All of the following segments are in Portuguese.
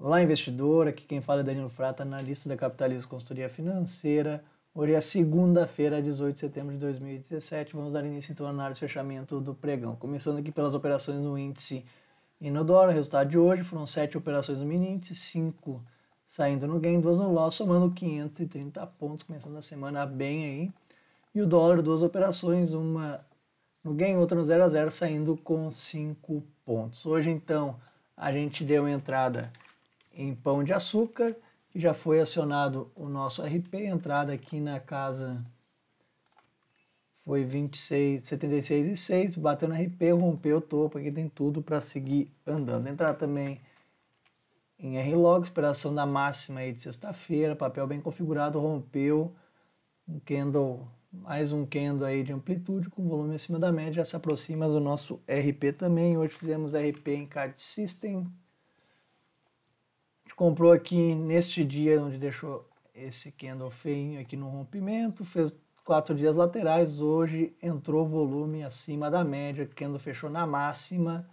Olá, investidor. Aqui quem fala é Danilo Frata, analista da Capitalismo Consultoria Financeira. Hoje é segunda-feira, 18 de setembro de 2017. Vamos dar início então à análise e fechamento do pregão. Começando aqui pelas operações no índice Inodoro. O resultado de hoje foram 7 operações no mini índice, 5 saindo no gain, 2 no loss, somando 530 pontos, começando a semana bem aí. E o dólar, duas operações, uma no gain, outra no 0 a 0, saindo com 5 pontos. Hoje então a gente deu entrada em Pão de Açúcar, que já foi acionado o nosso RP, entrada aqui na casa foi 26, 76 e 6, bateu no RP, rompeu o topo, aqui tem tudo para seguir andando. Entrar também em RLog, operação da máxima aí de sexta-feira, papel bem configurado, rompeu um candle, mais um candle aí de amplitude com volume acima da média, já se aproxima do nosso RP também. Hoje fizemos RP em Card System, gente comprou aqui neste dia onde deixou esse candle feinho aqui no rompimento, fez quatro dias laterais, hoje entrou volume acima da média, candle fechou na máxima,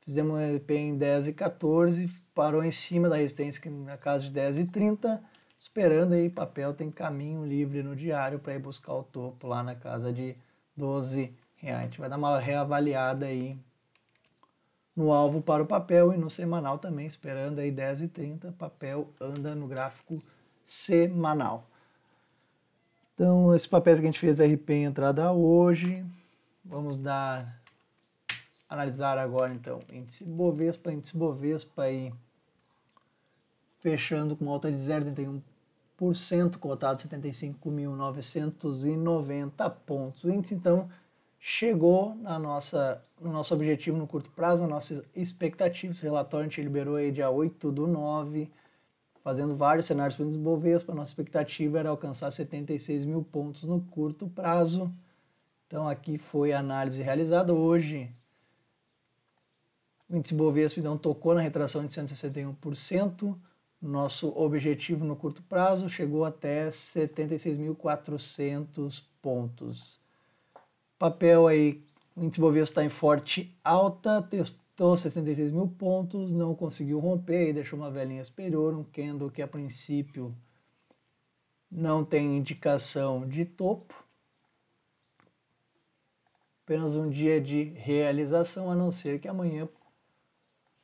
fizemos um LP em 10 e 14, parou em cima da resistência na casa de 10 e 30, esperando aí, papel tem caminho livre no diário para ir buscar o topo lá na casa de 12 reais. A gente vai dar uma reavaliada aí no alvo para o papel e no semanal também, esperando aí 10 e 30, papel anda no gráfico semanal. Então, esses papéis que a gente fez RP entrada hoje, vamos dar analisar agora então índice Bovespa, índice Bovespa aí fechando com alta de 0,31%, cotado 75.990 pontos. O índice então chegou na nossa, no nosso objetivo no curto prazo, nas nossas expectativas. Esse relatório a gente liberou aí dia 8 do 9, fazendo vários cenários para A Nossa expectativa era alcançar 76 mil pontos no curto prazo. Então aqui foi a análise realizada hoje. O índice Bovespa então tocou na retração de 161%. Nosso objetivo no curto prazo chegou até 76.400 pontos. Papel aí, o índice Bovespa está em forte alta, testou 66 mil pontos, não conseguiu romper e deixou uma velhinha superior, um candle que a princípio não tem indicação de topo. Apenas um dia de realização, a não ser que amanhã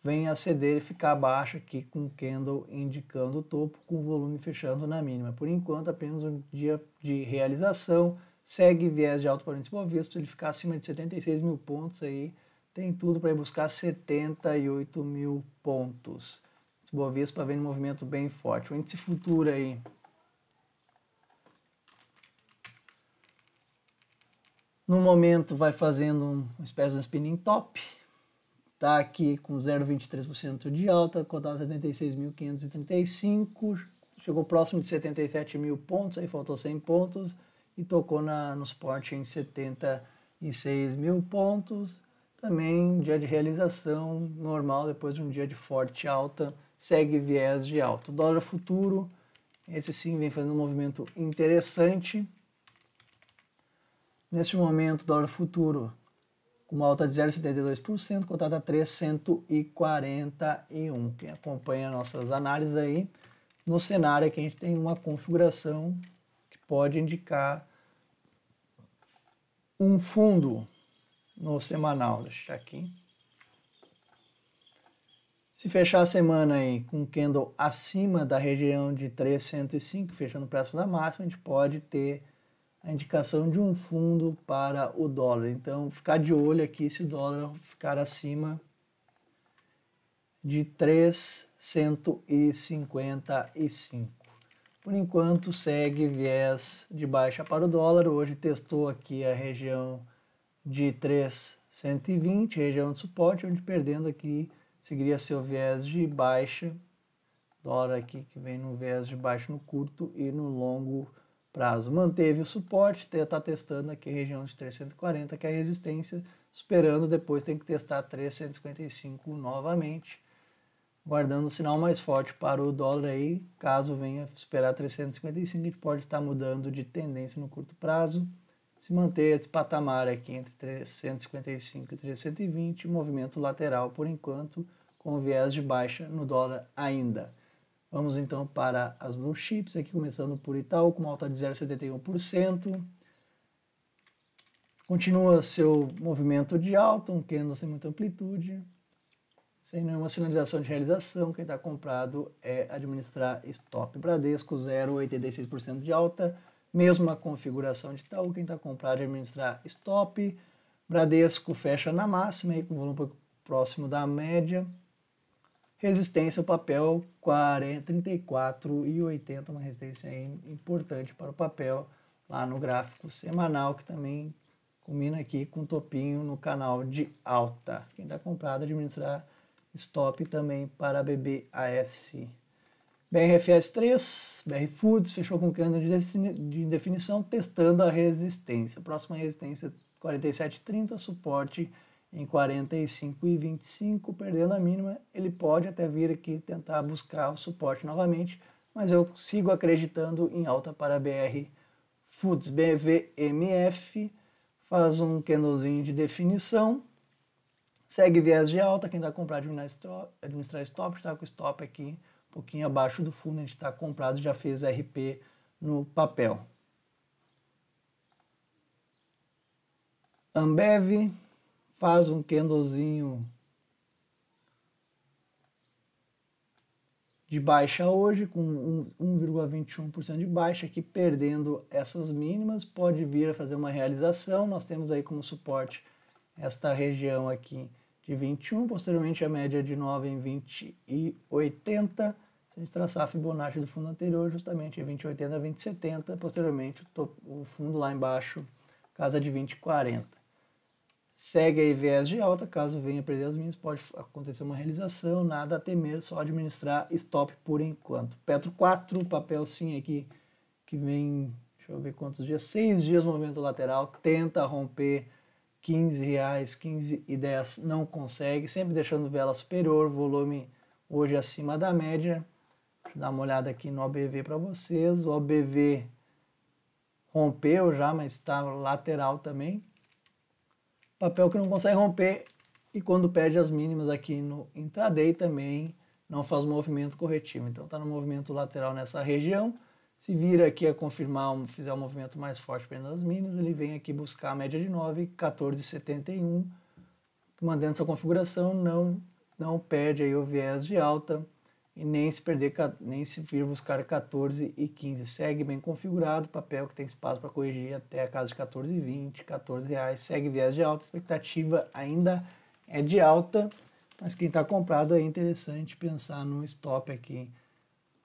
venha a ceder e ficar abaixo aqui com o candle indicando o topo, com o volume fechando na mínima. Por enquanto, apenas um dia de realização segue viés de alto índice Bovespa, se ele ficar acima de 76 mil pontos aí, tem tudo para ir buscar 78 mil pontos. Esse Bovespa vem um movimento bem forte. O índice futuro aí. No momento vai fazendo uma espécie de spinning top. Está aqui com 0,23% de alta, cotado 76.535, chegou próximo de 77 mil pontos, aí faltou 100 pontos e tocou na, no suporte em 76 mil pontos. Também dia de realização normal, depois de um dia de forte alta, segue viés de alta. O dólar futuro, esse sim vem fazendo um movimento interessante. Neste momento, o dólar futuro com uma alta de 0,72%, cotado a 3,141. Quem acompanha nossas análises aí, no cenário é que a gente tem uma configuração pode indicar um fundo no semanal. Deixa eu deixar aqui. Se fechar a semana aí com o candle acima da região de 305, fechando preço da máxima, a gente pode ter a indicação de um fundo para o dólar. Então, ficar de olho aqui se o dólar ficar acima de 355. Por enquanto, segue viés de baixa para o dólar. Hoje testou aqui a região de 3,120, região de suporte, onde perdendo aqui seguiria seu viés de baixa. Dólar aqui que vem no viés de baixo no curto e no longo prazo. Manteve o suporte, está testando aqui a região de 340, que é a resistência, superando, depois tem que testar 355 novamente guardando um sinal mais forte para o dólar aí, caso venha superar 355, a gente pode estar tá mudando de tendência no curto prazo, se manter esse patamar aqui entre 355 e 320, movimento lateral por enquanto, com viés de baixa no dólar ainda. Vamos então para as blue chips, aqui começando por Itaú, com alta de 0,71%. Continua seu movimento de alta, um candle sem muita amplitude, sem nenhuma é sinalização de realização. Quem está comprado é administrar stop Bradesco, 0,86% de alta, mesma configuração de tal. Quem está comprado é administrar stop. Bradesco fecha na máxima, aí, com volume próximo da média. Resistência, o papel 34,80, uma resistência importante para o papel lá no gráfico semanal, que também combina aqui com o topinho no canal de alta. Quem está comprado é administrar stop também para BBAS. BRFS3, BR Foods, fechou com cano de indefinição, testando a resistência. Próxima resistência 47,30, suporte em 45,25, perdendo a mínima. Ele pode até vir aqui tentar buscar o suporte novamente, mas eu sigo acreditando em alta para BR Foods. BVMF faz um candlezinho de definição, Segue viés de alta, quem está comprado administrar, administrar stop, está com stop aqui um pouquinho abaixo do fundo, a gente está comprado, já fez RP no papel. Ambev faz um candlezinho de baixa hoje, com 1,21% de baixa, aqui perdendo essas mínimas, pode vir a fazer uma realização. Nós temos aí como suporte esta região aqui de 21, posteriormente a média de 9 em 20 e 80. Se a gente traçar a Fibonacci do fundo anterior, justamente é 2080 a 2070, posteriormente o, topo, o fundo lá embaixo, casa de 2040. Segue aí viés de alta, caso venha perder as minhas, pode acontecer uma realização, nada a temer, só administrar stop por enquanto. Petro 4, papel sim aqui, que vem, deixa eu ver quantos dias, seis dias movimento lateral, tenta romper 15 reais, 15 e 10 não consegue, sempre deixando vela superior, volume hoje acima da média. Deixa eu dar uma olhada aqui no OBV para vocês. O OBV rompeu já, mas está lateral também. Papel que não consegue romper e quando perde as mínimas aqui no intraday também não faz movimento corretivo. Então está no movimento lateral nessa região. Se vir aqui a confirmar, um, fizer um movimento mais forte para as mínimas, ele vem aqui buscar a média de 9, 14,71, mantendo essa configuração, não, não perde aí o viés de alta e nem se perder, nem se vir buscar 14 e 15. Segue bem configurado, papel que tem espaço para corrigir até a casa de 14,20, 14 reais, segue viés de alta, expectativa ainda é de alta, mas quem está comprado é interessante pensar no stop aqui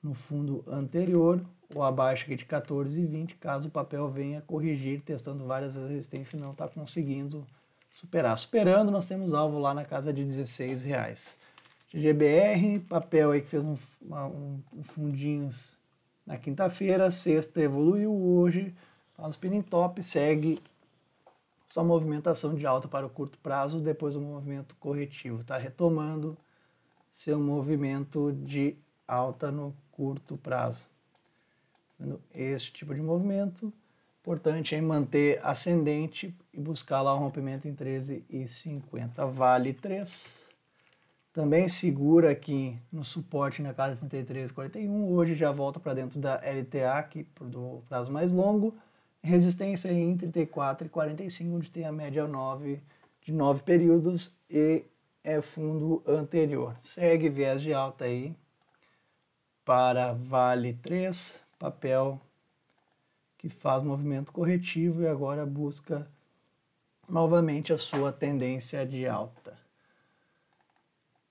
no fundo anterior, ou abaixo aqui de 14,20, caso o papel venha corrigir, testando várias resistências e não está conseguindo superar. Superando, nós temos alvo lá na casa de 16 reais. GBR, papel aí que fez um, uma, um, um fundinhos na quinta-feira, sexta evoluiu hoje, faz o spinning top, segue sua movimentação de alta para o curto prazo, depois um movimento corretivo, está retomando seu movimento de alta no curto prazo fazendo esse tipo de movimento. Importante é manter ascendente e buscar lá o rompimento em 13,50. Vale 3. Também segura aqui no suporte na casa 33,41. Hoje já volta para dentro da LTA, aqui do prazo mais longo. Resistência em 34 e 45, onde tem a média 9 de 9 períodos e é fundo anterior. Segue viés de alta aí para Vale 3 papel que faz movimento corretivo e agora busca novamente a sua tendência de alta.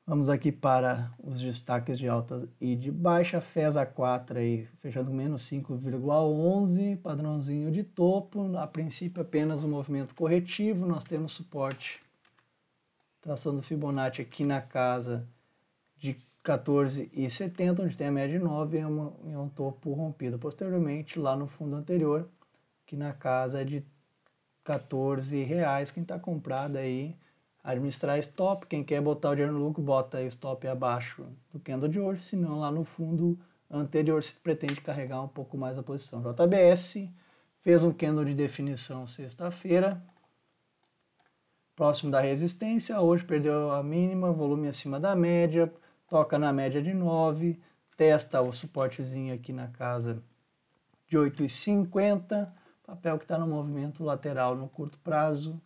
Vamos aqui para os destaques de alta e de baixa, fez A4 aí, fechando menos 5,11, padrãozinho de topo, a princípio apenas o um movimento corretivo, nós temos suporte traçando Fibonacci aqui na casa 14,70, onde tem a média de 9 e, é uma, é um topo rompido. Posteriormente, lá no fundo anterior, que na casa é de 14 reais. Quem está comprado aí, administrar stop. Quem quer botar o dinheiro no lucro, bota aí o stop abaixo do candle de hoje. Se não, lá no fundo anterior, se pretende carregar um pouco mais a posição. JBS fez um candle de definição sexta-feira, próximo da resistência. Hoje perdeu a mínima, volume acima da média toca na média de 9, testa o suportezinho aqui na casa de 8,50, papel que está no movimento lateral no curto prazo.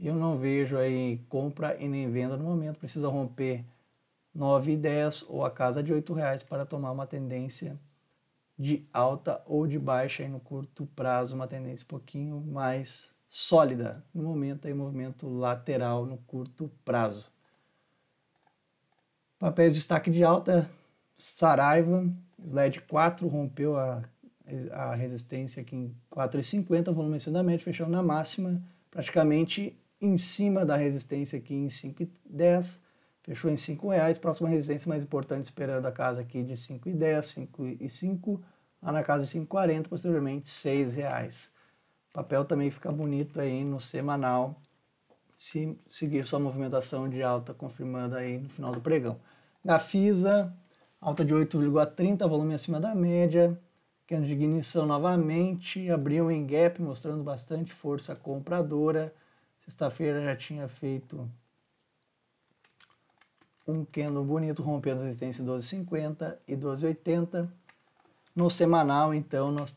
Eu não vejo aí compra e nem venda no momento, precisa romper 9,10 ou a casa de R$ reais para tomar uma tendência de alta ou de baixa aí no curto prazo, uma tendência um pouquinho mais sólida. No momento aí movimento lateral no curto prazo. Papéis de destaque de alta, Saraiva, slide 4 rompeu a, a resistência aqui em 4,50, volume acima da média, fechando na máxima, praticamente em cima da resistência aqui em 5,10, fechou em R$ 5,00, próxima resistência mais importante esperando a casa aqui de 5,10, 5,5, lá na casa de 5,40, posteriormente R$ 6,00. O papel também fica bonito aí no semanal, se seguir sua movimentação de alta confirmada aí no final do pregão. Gafisa, alta de 8,30, volume acima da média. Candle de ignição novamente, abriu em gap, mostrando bastante força compradora. Sexta-feira já tinha feito um candle bonito, rompendo a resistência 12,50 e 12,80. No semanal, então, nós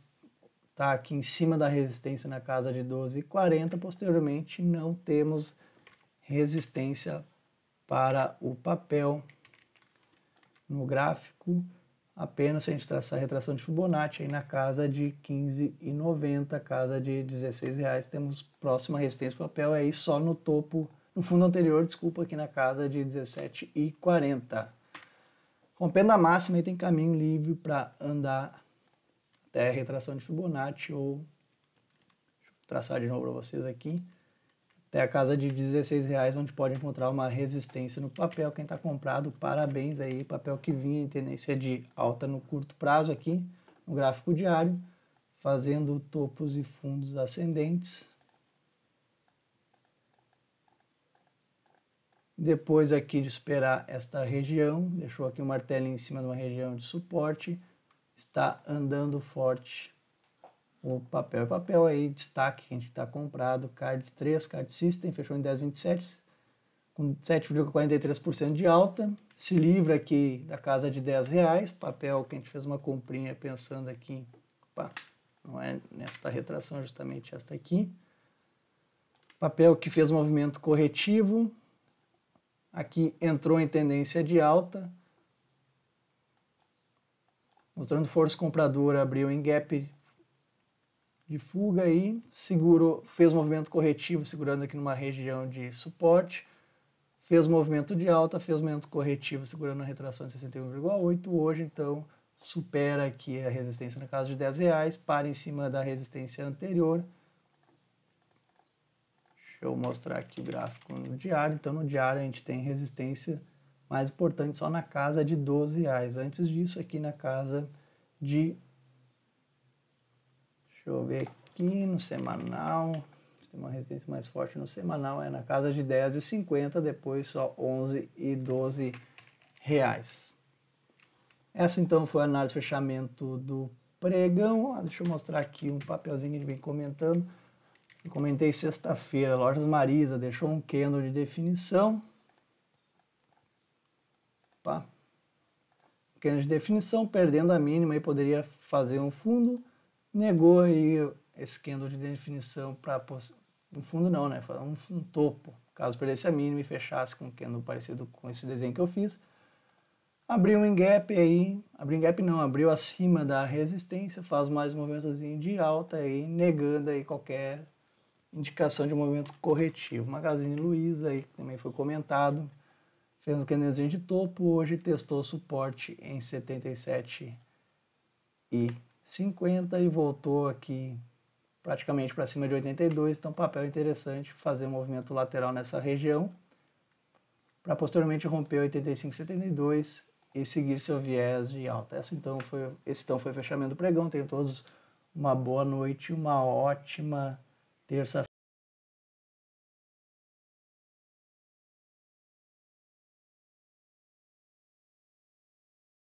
Tá aqui em cima da resistência na casa de 12,40. Posteriormente, não temos resistência para o papel no gráfico. Apenas se a gente traçar a retração de Fibonacci aí na casa de 15,90, casa de 16 reais, temos próxima resistência para o papel é aí só no topo, no fundo anterior, desculpa, aqui na casa de 17,40. Rompendo a máxima, aí tem caminho livre para andar até a retração de Fibonacci ou traçar de novo para vocês aqui até a casa de 16 reais onde pode encontrar uma resistência no papel quem está comprado parabéns aí papel que vinha em tendência de alta no curto prazo aqui no gráfico diário fazendo topos e fundos ascendentes depois aqui de esperar esta região deixou aqui um martelo em cima de uma região de suporte está andando forte. O papel é papel aí, destaque que a gente está comprado, card 3, card system, fechou em 10,27, com 7,43% de alta, se livra aqui da casa de 10 reais, papel que a gente fez uma comprinha pensando aqui, opa, não é nesta retração, justamente esta aqui, papel que fez movimento corretivo, aqui entrou em tendência de alta, mostrando força compradora, abriu em gap de fuga aí segurou, fez movimento corretivo, segurando aqui numa região de suporte, fez movimento de alta, fez movimento corretivo, segurando a retração de 61,8, hoje então supera aqui a resistência na casa de 10 reais, para em cima da resistência anterior. Deixa eu mostrar aqui o gráfico no diário, então no diário a gente tem resistência mais importante, só na casa de 12 reais. Antes disso, aqui na casa de. Deixa eu ver aqui no semanal. Tem uma resistência mais forte no semanal, é na casa de 10,50, depois só 11 e 12 reais. Essa então foi a análise de fechamento do pregão. Ah, deixa eu mostrar aqui um papelzinho que ele vem comentando. Eu comentei sexta-feira, Lojas Marisa deixou um candle de definição, Pá. Pequena de definição, perdendo a mínima, e poderia fazer um fundo. Negou aí esse candle de definição para um fundo não, né? Um, um topo. Caso perdesse a mínima e fechasse com um candle parecido com esse desenho que eu fiz, abriu um gap aí, abriu um gap não, abriu acima da resistência, faz mais um movimentozinho de alta aí, negando aí qualquer indicação de movimento corretivo. Magazine Luiza aí também foi comentado fez um candidzinho de topo, hoje testou suporte em 77 e 50 e voltou aqui praticamente para cima de 82, então papel interessante fazer um movimento lateral nessa região para posteriormente romper 85,72 e seguir seu viés de alta. Essa então foi, esse então foi o fechamento do pregão. Tenham todos uma boa noite, uma ótima terça-feira.